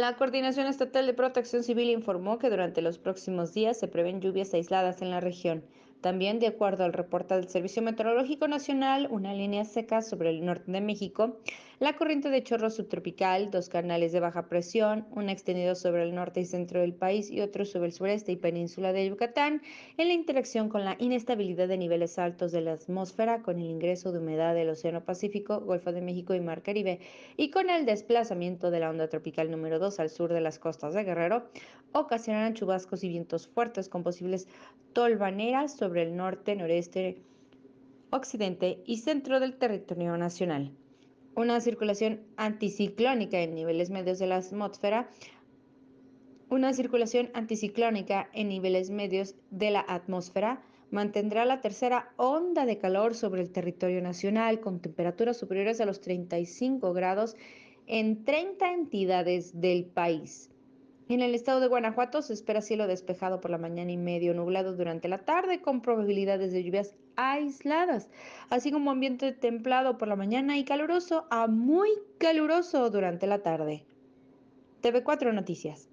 La Coordinación Estatal de Protección Civil informó que durante los próximos días se prevén lluvias aisladas en la región. También, de acuerdo al reporte del Servicio Meteorológico Nacional, una línea seca sobre el norte de México la corriente de chorro subtropical, dos canales de baja presión, uno extendido sobre el norte y centro del país y otro sobre el sureste y península de Yucatán, en la interacción con la inestabilidad de niveles altos de la atmósfera, con el ingreso de humedad del Océano Pacífico, Golfo de México y Mar Caribe, y con el desplazamiento de la onda tropical número 2 al sur de las costas de Guerrero, ocasionarán chubascos y vientos fuertes con posibles tolvaneras sobre el norte, noreste, occidente y centro del territorio nacional una circulación anticiclónica en niveles medios de la atmósfera, una circulación anticiclónica en niveles medios de la atmósfera mantendrá la tercera onda de calor sobre el territorio nacional con temperaturas superiores a los 35 grados en 30 entidades del país. En el estado de Guanajuato se espera cielo despejado por la mañana y medio nublado durante la tarde con probabilidades de lluvias aisladas, así como ambiente templado por la mañana y caluroso a muy caluroso durante la tarde. TV4 Noticias.